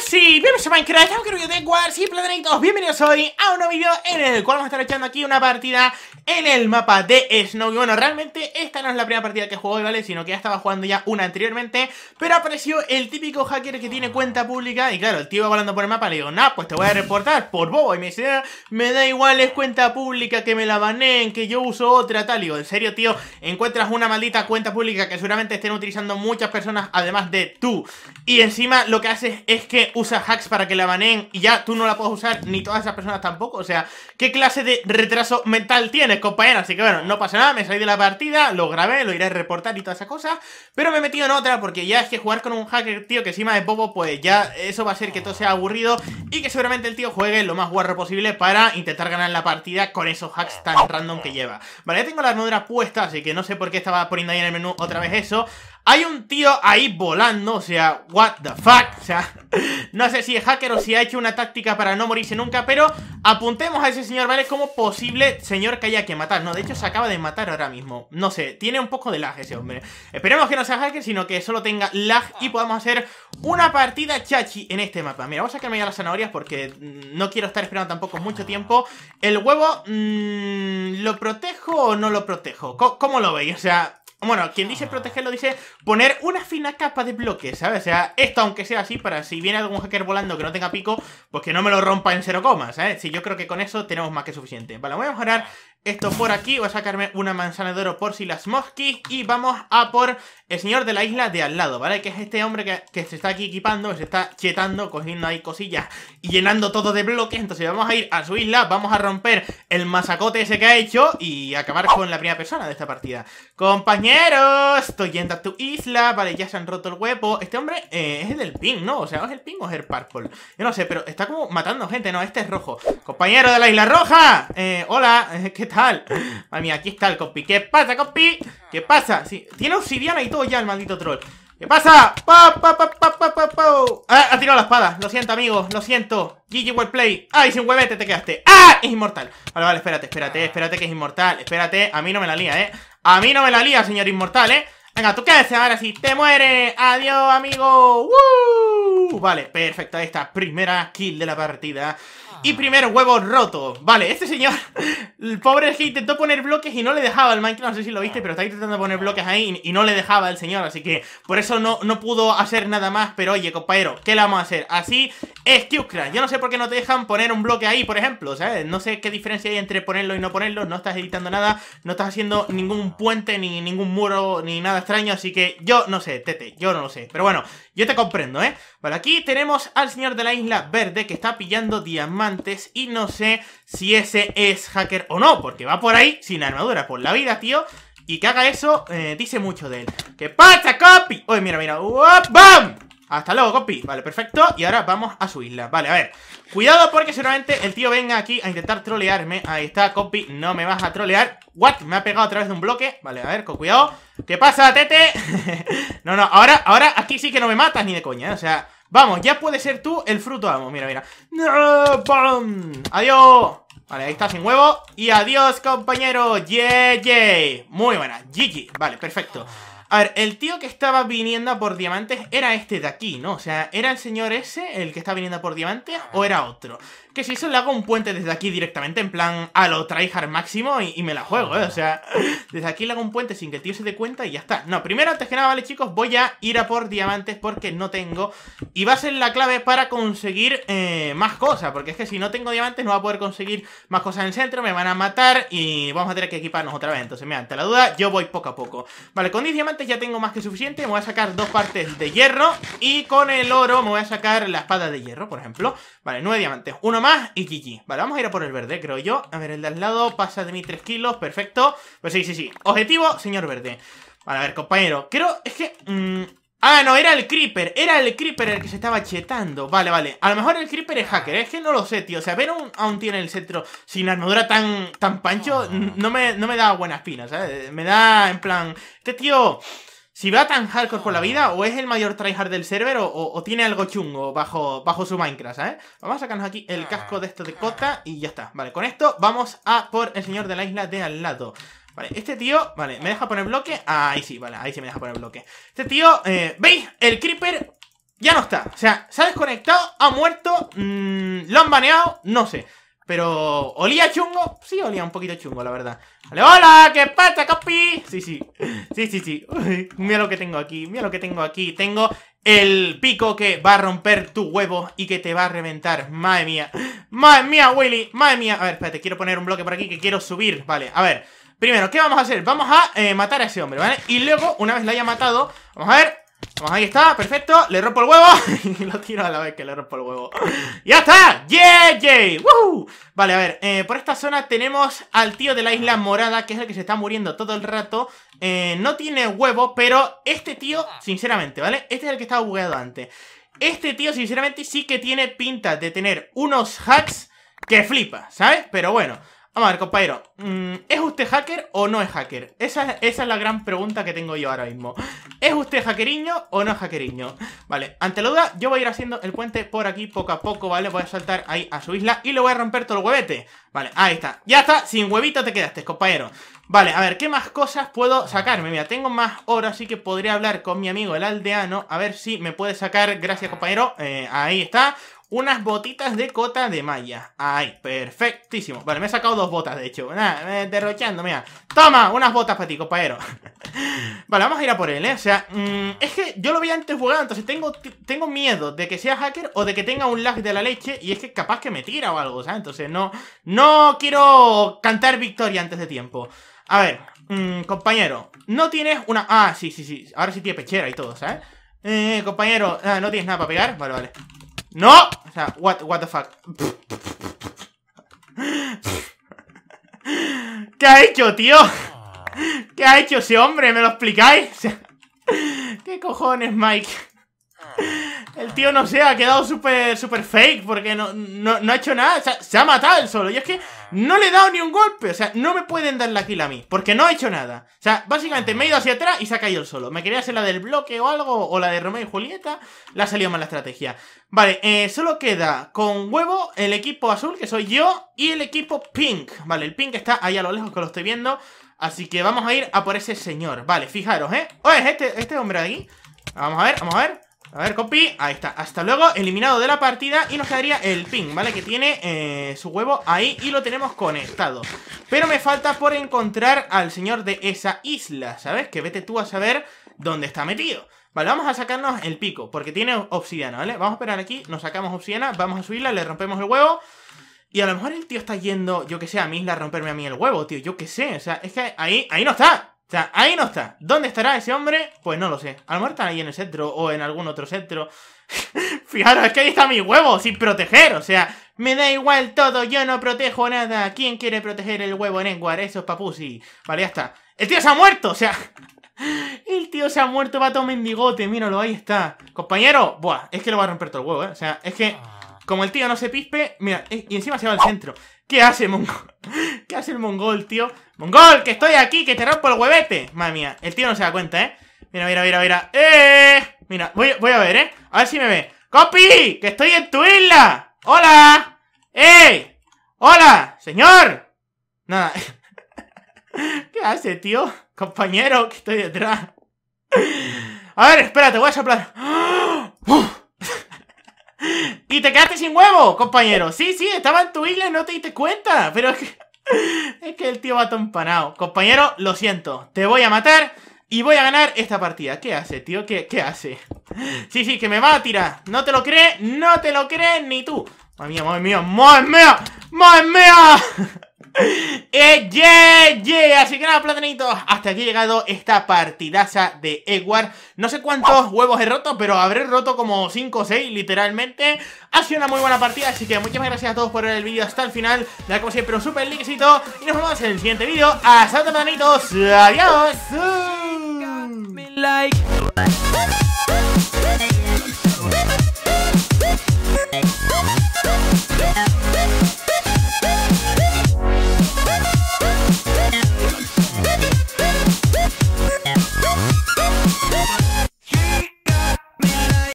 sí, bienvenidos a Minecraft, aunque de tengo y directo, bienvenidos hoy a un nuevo video en el cual vamos a estar echando aquí una partida en el mapa de Snow Y bueno, realmente esta no es la primera partida que juego hoy, ¿vale? Sino que ya estaba jugando ya una anteriormente Pero apareció el típico hacker que tiene cuenta pública Y claro, el tío va volando por el mapa, le digo, nah, pues te voy a reportar por bobo Y me dice, ah, me da igual, es cuenta pública, que me la baneen, que yo uso otra, tal digo, en serio, tío, encuentras una maldita cuenta pública que seguramente estén utilizando muchas personas además de tú Y encima lo que haces es que usa hacks para que la baneen y ya tú no la puedes usar, ni todas esas personas tampoco. O sea, ¿qué clase de retraso mental tienes, compañero Así que bueno, no pasa nada, me salí de la partida, lo grabé, lo iré a reportar y toda esa cosa Pero me he metido en otra porque ya es que jugar con un hacker, tío, que encima es bobo, pues ya eso va a hacer que todo sea aburrido y que seguramente el tío juegue lo más guarro posible para intentar ganar la partida con esos hacks tan random que lleva. Vale, ya tengo la armadura puesta, así que no sé por qué estaba poniendo ahí en el menú otra vez eso. Hay un tío ahí volando, o sea, what the fuck, o sea, no sé si es hacker o si ha hecho una táctica para no morirse nunca, pero apuntemos a ese señor, ¿vale? Como posible señor que haya que matar, no, de hecho se acaba de matar ahora mismo, no sé, tiene un poco de lag ese hombre. Esperemos que no sea hacker, sino que solo tenga lag y podamos hacer una partida chachi en este mapa. Mira, vamos a sacarme ya las zanahorias porque no quiero estar esperando tampoco mucho tiempo. El huevo, mm, ¿lo protejo o no lo protejo? cómo lo veis? O sea, bueno, quien dice protegerlo dice poner una fina capa de bloques, ¿sabes? O sea, esto aunque sea así, para si viene algún hacker volando que no tenga pico, pues que no me lo rompa en cero comas, ¿sabes? ¿eh? Si yo creo que con eso tenemos más que suficiente. Vale, voy a mejorar esto por aquí, voy a sacarme una manzana de oro por si las mosquis y vamos a por el señor de la isla de al lado, ¿vale? Que es este hombre que, que se está aquí equipando, se está chetando, cogiendo ahí cosillas y llenando todo de bloques, entonces vamos a ir a su isla, vamos a romper el masacote ese que ha hecho y acabar con la primera persona de esta partida. Compañeros, estoy yendo a tu isla, vale, ya se han roto el huevo, este hombre eh, es el del ping, ¿no? O sea, ¿es el ping o es el purple? Yo no sé, pero está como matando gente, no, este es rojo. Compañero de la isla roja, eh, hola, eh, ¿qué tal? tal? Madre aquí está el copi ¿Qué pasa, copi? ¿Qué pasa? Sí, tiene obsidiana y todo ya el maldito troll. ¿Qué pasa? Ah, ha tirado la espada. Lo siento, amigo. Lo siento. GG Worldplay play. Ay, sin huevete te quedaste. ¡Ah! Es inmortal. Vale, vale, espérate, espérate, espérate que es inmortal. Espérate, a mí no me la lía, ¿eh? A mí no me la lía, señor inmortal, ¿eh? Venga, tú qué haces ahora si te muere, Adiós, amigo. Vale, perfecta Esta primera kill de la partida. Y ah. primer huevo roto. Vale, este señor, el pobre es que intentó poner bloques y no le dejaba el Minecraft. No sé si lo viste, ah. pero está intentando poner bloques ahí y no le dejaba el señor. Así que por eso no, no pudo hacer nada más. Pero oye, compañero, ¿qué le vamos a hacer? Así es que yo no sé por qué no te dejan poner un bloque ahí, por ejemplo, ¿sabes? No sé qué diferencia hay entre ponerlo y no ponerlo, no estás editando nada, no estás haciendo ningún puente, ni ningún muro, ni nada extraño, así que yo no sé, Tete, yo no lo sé. Pero bueno, yo te comprendo, ¿eh? Vale, aquí tenemos al señor de la isla verde que está pillando diamantes y no sé si ese es hacker o no, porque va por ahí sin armadura, por la vida, tío. Y que haga eso, eh, dice mucho de él. ¡Que pasa, copy? Uy, mira, mira. ¡Bam! Hasta luego, Copy. Vale, perfecto. Y ahora vamos a su isla, Vale, a ver. Cuidado porque seguramente el tío venga aquí a intentar trolearme. Ahí está, Copy. No me vas a trolear. What? Me ha pegado a través de un bloque. Vale, a ver, con cuidado. ¿Qué pasa, tete? no, no, ahora, ahora aquí sí que no me matas ni de coña. ¿eh? O sea, vamos, ya puede ser tú el fruto amo. Mira, mira. No, ¡Pum! ¡Adiós! Vale, ahí está sin huevo. Y adiós, compañero. Yeah, Muy buena. GG. Vale, perfecto el tío que estaba viniendo por diamantes era este de aquí, ¿no? O sea, ¿era el señor ese el que está viniendo por diamantes o era otro? Que si eso le hago un puente desde aquí directamente, en plan, a lo tryhard máximo y, me la juego, ¿eh? O sea, desde aquí le hago un puente sin que el tío se dé cuenta y ya está. No, primero, antes que nada, vale, chicos, voy a ir a por diamantes porque no tengo. Y va a ser la clave para conseguir eh, más cosas, porque es que si no tengo diamantes no va a poder conseguir más cosas en el centro, me van a matar y vamos a tener que equiparnos otra vez. Entonces, mira, ante la duda, yo voy poco a poco. Vale, con 10 diamantes ya tengo más que suficiente Me voy a sacar dos partes de hierro Y con el oro me voy a sacar la espada de hierro, por ejemplo Vale, nueve diamantes, uno más y Kiki Vale, vamos a ir a por el verde, creo yo A ver, el de al lado pasa de mí tres kilos, perfecto Pues sí, sí, sí, objetivo, señor verde Vale, a ver, compañero, creo, es que... Mmm, Ah, no, era el Creeper, era el Creeper el que se estaba chetando Vale, vale, a lo mejor el Creeper es hacker, es que no lo sé, tío O sea, ver aún tiene el centro sin armadura tan, tan pancho ah. no me, no me da buenas pinas, ¿sabes? Me da, en plan, este tío... Si va tan hardcore con la ah. vida, o es el mayor tryhard del server, o, tiene algo chungo bajo, bajo su Minecraft, ¿sabes? Vamos a sacarnos aquí el ah. casco de esto de Cota y ya está. Vale, con esto vamos a por el señor de la isla de al lado. Vale, este tío, vale, ¿me deja poner bloque? ahí sí, vale, ahí sí me deja poner bloque. Este tío, eh, ¿veis? El creeper ya no está. O sea, se ha desconectado, ha muerto, mm, lo han baneado, no sé. Pero, ¿olía chungo? Sí, olía un poquito chungo, la verdad. Vale, hola, ¿qué pasa, capi? Sí, sí, sí, sí, sí. mira lo que tengo aquí, mira lo que tengo aquí. Tengo el pico que va a romper tu huevo y que te va a reventar. Madre mía, madre mía, Willy, madre mía. A ver, espérate, quiero poner un bloque por aquí que quiero subir. Vale, a ver. Primero, ¿qué vamos a hacer? Vamos a eh, matar a ese hombre, ¿vale? Y luego, una vez la haya matado Vamos a ver Vamos, ahí está, perfecto Le rompo el huevo Y lo tiro a la vez que le rompo el huevo ¡Ya está! ¡Yeah, yeah! yeah Vale, a ver eh, Por esta zona tenemos al tío de la isla morada Que es el que se está muriendo todo el rato eh, No tiene huevo, pero este tío, sinceramente, ¿vale? Este es el que estaba bugueado antes Este tío, sinceramente, sí que tiene pinta de tener unos hacks que flipa, ¿sabes? Pero bueno Vamos a ver, compañero. Mm, ¿Es usted hacker o no es hacker? Esa, es la gran pregunta que tengo yo ahora mismo. ¿Es usted hackeriño o no es hackeriño? Vale, ante la duda, yo voy a ir haciendo el puente por aquí poco a poco, ¿vale? Voy a saltar ahí a su isla y le voy a romper todo el huevete. Vale, ahí está. Ya está, sin huevito te quedaste, compañero. Vale, a ver, ¿qué más cosas puedo sacarme? Mira, tengo más oro, así que podría hablar con mi amigo el aldeano, a ver si me puede sacar, gracias compañero, eh, ahí está, unas botitas de cota de malla. Ahí, perfectísimo. Vale, me he sacado dos botas, de hecho. Nada, derrochando, mira. ¡Toma! Unas botas para ti, compañero. vale, vamos a ir a por él, ¿eh? O sea, mm, es que yo lo vi antes jugando, entonces tengo, tengo miedo de que sea hacker o de que tenga un lag de la leche y es que capaz que me tira o algo, ¿sabes? Entonces no, no quiero cantar victoria antes de tiempo. A ver, mm, compañero, no tienes una... Ah, sí, sí, sí. Ahora sí tiene pechera y todo, ¿sabes? Eh, compañero, ah, no tienes nada para pegar. Vale, vale. ¡No! O sea, what, what the fuck. ¿Qué ha hecho, tío? ¿Qué ha hecho ese hombre? ¿Me lo explicáis? ¿Qué cojones, Mike? El tío, no sé, ha quedado súper super fake porque no, ha hecho nada. O sea, se ha matado él solo. Y es que no le he dado ni un golpe. O sea, no me pueden dar la kill a mí porque no ha hecho nada. O sea, básicamente me he ido hacia atrás y se ha caído el solo. Me quería hacer la del bloque o algo, o la de Romeo y Julieta. La ha salido mal la estrategia. Vale, eh, solo queda con huevo el equipo azul, que soy yo, y el equipo pink. Vale, el pink está ahí a lo lejos que lo estoy viendo. Así que vamos a ir a por ese señor. Vale, fijaros, ¿eh? Oh, es este, este hombre de aquí. Vamos a ver, vamos a ver. A ver, copy, ahí está, hasta luego, eliminado de la partida y nos quedaría el ping, ¿vale? Que tiene eh, su huevo ahí y lo tenemos conectado Pero me falta por encontrar al señor de esa isla, ¿sabes? Que vete tú a saber dónde está metido Vale, vamos a sacarnos el pico, porque tiene obsidiana, ¿vale? Vamos a esperar aquí, nos sacamos obsidiana, vamos a subirla, le rompemos el huevo y a lo mejor el tío está yendo, yo que sé, a mi isla a romperme a mí el huevo, tío, yo que sé, o sea, es que ahí, ahí no está o sea, ahí no está. ¿Dónde estará ese hombre? Pues no lo sé. A lo mejor está ahí en el centro o en algún otro centro. Fijaros, es que ahí está mi huevo, sin proteger. O sea, me da igual todo, yo no protejo nada. ¿Quién quiere proteger el huevo en Enguar? Eso es papusi. Vale, ya está. ¡El tío se ha muerto! O sea, el tío se ha muerto, va mendigote. Míralo, ahí está. Compañero, buah, es que lo va a romper todo el huevo, eh. O sea, es que ah. como el tío no se pispe, mira, eh, y encima se va al centro. ¿Qué hace Mongol? ¿Qué hace el Mongol, tío? ¡Mongol, que estoy aquí, que te rompo el huevete! Madre el tío no se da cuenta, ¿eh? Mira, mira, mira, mira. ¡Eh! Mira, voy, voy a ver, ¿eh? A ver si me ve. ¡Copi! ¡Que estoy en tu isla! ¡Hola! ¡Eh! ¡Hola! ¡Señor! Nada. ¿Qué hace, tío? Compañero, que estoy detrás. A ver, espérate, voy a soplar. ¡Ah! ¡Uf! Y te quedaste sin huevo, compañero. Sí, sí, estaba en tu isla y no te diste cuenta. Pero es que, es que el tío va tan empanado. Compañero, lo siento. Te voy a matar y voy a ganar esta partida. ¿Qué hace, tío? ¿Qué, qué hace? Sí, sí, que me va a tirar. No te lo crees, no te lo crees ni tú. Madre mía, madre mía, madre mía, madre mía. Eh, así que nada, platanitos, hasta aquí he llegado esta partidaza de Edward. No sé cuántos huevos he roto, pero habré roto como 5 o 6, literalmente. Ha sido una muy buena partida, así que muchas gracias a todos por ver el vídeo hasta el final. Dale como siempre un super likecito y nos vemos en el siguiente vídeo. Hasta luego, platanitos. Adiós.